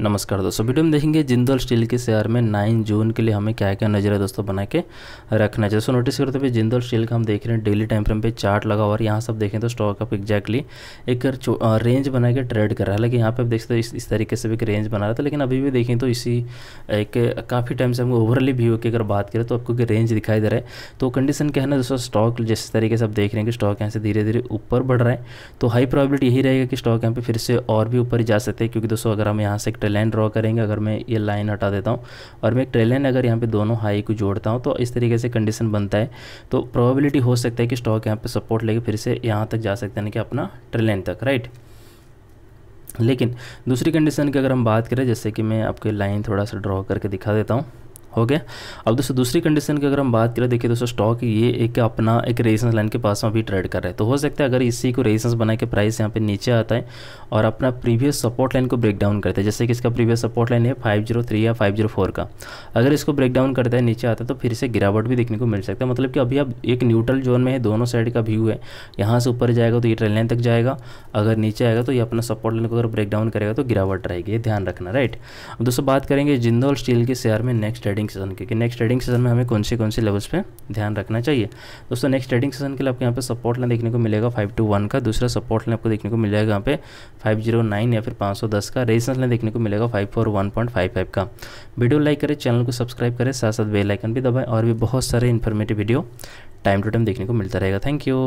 नमस्कार दोस्तों वीडियो में देखेंगे जिंदल स्टील के शेयर में 9 जून के लिए हमें क्या क्या नजर दोस्तों बना के रखना चाहिए सो नोटिस करते हुए जिंदल स्टील का हम देख रहे हैं डेली टाइम फ्रेम पे चार्ट लगा हुआ और यहाँ सब देखें तो स्टॉक अप एक्जैक्टली एक रेंज बना के ट्रेड कर रहा है लेकिन यहाँ पे आप देख सकते हो इस, इस तरीके से भी एक रेंज बना रहा था लेकिन अभी भी देखें तो इसी एक काफ़ी टाइम से हम ओवरली व्यू की अगर बात करें तो आपको एक रेंज दिखाई दे रहा है तो कंडीशन क्या है ना दोस्तों स्टॉक जिस तरीके से आप देख रहे हैं कि स्टॉक यहाँ से धीरे धीरे ऊपर बढ़ रहा है तो हाई प्रॉबिलिटी यही रहेगा कि स्टॉक यहाँ पर फिर से और भी ऊपर जा सकते हैं क्योंकि दोस्तों अगर हम यहाँ से पे लाइन ड्रॉ करेंगे अगर मैं ये लाइन हटा देता हूँ और मैं एक ट्रेल लाइन अगर यहाँ पे दोनों हाई को जोड़ता हूँ तो इस तरीके से कंडीशन बनता है तो प्रोबेबिलिटी हो सकता है कि स्टॉक यहाँ पे सपोर्ट लेके फिर से यहाँ तक जा सकते हैं कि अपना ट्रेल लाइन तक राइट लेकिन दूसरी कंडीशन की अगर हम बात करें जैसे कि मैं आपके लाइन थोड़ा सा ड्रॉ करके दिखा देता हूँ गया अब दोस्तों दूसरी कंडीशन की अगर हम बात करें देखिए दोस्तों स्टॉक ये एक अपना एक रेजिस्टेंस लाइन के पास में अभी ट्रेड कर रहा है तो हो सकता है अगर इसी को रेजिस्टेंस बना के प्राइस यहाँ पे नीचे आता है और अपना प्रीवियस सपोर्ट लाइन को ब्रेक डाउन करता है जैसे कि इसका प्रीवियस सपोर्ट लाइन है फाइव जीरो थ्री या फाइव जीरो फोर का अगर इसको ब्रेक डाउन करता है नीचे आता है तो फिर से गिरावट भी देखने को मिल सकता है मतलब कि अभी अब एक न्यूट्रल जोन में है दोनों साइड का व्यू है यहाँ से ऊपर जाएगा तो ये ट्रेन लाइन तक जाएगा अगर नीचे आएगा तो ये अपना सपोर्ट लाइन को अगर ब्रेक डाउन करेगा तो गिरावट रहेगी ध्यान रखना राइट दोस्तों बात करेंगे जिंदौल स्टील के शेयर में नेक्स्ट ट्रेडिंग ट्रेडिंग सेशन क्योंकि नेक्स्ट ट्रेडिंग सीजन में हमें कौन से कौन से लेवल्स पे ध्यान रखना चाहिए दोस्तों नेक्स्ट ट्रेडिंग सीजन के लिए आपको यहाँ पे सपोर्ट लाइन देखने को मिलेगा फाइव टू वन का दूसरा सपोर्ट लाइन आपको देखने को मिल जाएगा यहाँ पे फाइव जीरो नाइन या फिर पाँच सौ दस का रेजिस्टेंस लाइन देखने को मिलेगा five four one point five five का वीडियो लाइक करें चैनल को सब्सक्राइब करें साथ साथ बेलाइकन भी दबाएँ और भी बहुत सारे informative video time to time देखने को मिलता रहेगा थैंक यू